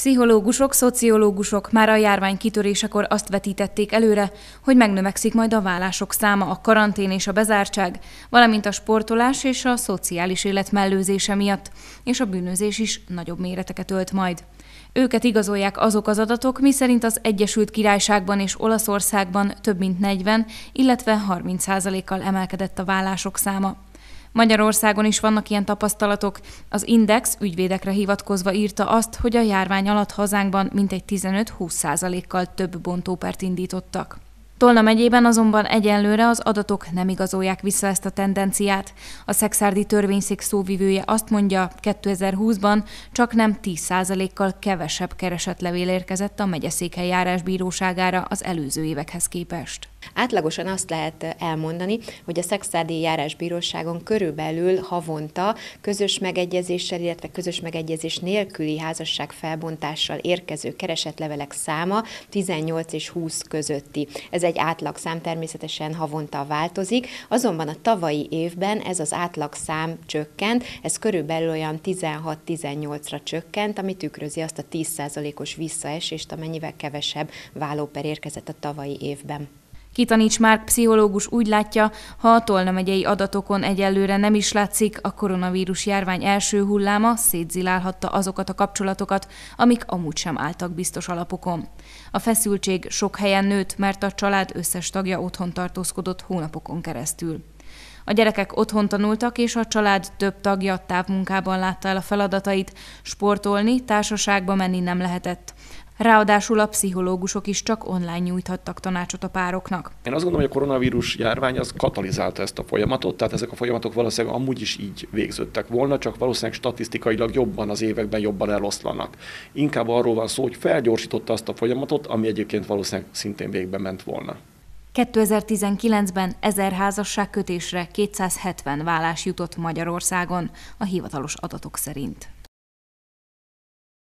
Pszichológusok, szociológusok már a járvány kitörésekor azt vetítették előre, hogy megnövekszik majd a vállások száma, a karantén és a bezártság, valamint a sportolás és a szociális élet mellőzése miatt, és a bűnözés is nagyobb méreteket ölt majd. Őket igazolják azok az adatok, miszerint az Egyesült Királyságban és Olaszországban több mint 40, illetve 30 kal emelkedett a vállások száma. Magyarországon is vannak ilyen tapasztalatok. Az Index ügyvédekre hivatkozva írta azt, hogy a járvány alatt hazánkban mintegy 15-20%-kal több bontópert indítottak. Tolna megyében azonban egyenlőre az adatok nem igazolják vissza ezt a tendenciát. A szexárdi törvényszék szóvivője azt mondja, 2020-ban csak nem 10%-kal kevesebb keresett levél érkezett a megyeszékhely bíróságára az előző évekhez képest. Átlagosan azt lehet elmondani, hogy a Szexádi Járásbíróságon körülbelül havonta közös megegyezéssel, illetve közös megegyezés nélküli házasság felbontással érkező keresetlevelek száma 18 és 20 közötti. Ez egy átlagszám, természetesen havonta változik, azonban a tavalyi évben ez az átlagszám csökkent, ez körülbelül olyan 16-18-ra csökkent, ami tükrözi azt a 10%-os visszaesést, amennyivel kevesebb vállóper érkezett a tavalyi évben. Kitanics már pszichológus úgy látja, ha a Tolna megyei adatokon egyelőre nem is látszik, a koronavírus járvány első hulláma szétzilálhatta azokat a kapcsolatokat, amik amúgy sem álltak biztos alapokon. A feszültség sok helyen nőtt, mert a család összes tagja otthon tartózkodott hónapokon keresztül. A gyerekek otthon tanultak, és a család több tagja távmunkában látta el a feladatait, sportolni, társaságba menni nem lehetett. Ráadásul a pszichológusok is csak online nyújthattak tanácsot a pároknak. Én azt gondolom, hogy a koronavírus járvány az katalizálta ezt a folyamatot, tehát ezek a folyamatok valószínűleg amúgy is így végződtek volna, csak valószínűleg statisztikailag jobban az években jobban eloszlanak. Inkább arról van szó, hogy felgyorsította azt a folyamatot, ami egyébként valószínűleg szintén végbe ment volna. 2019-ben 1000 kötésre 270 vállás jutott Magyarországon, a hivatalos adatok szerint.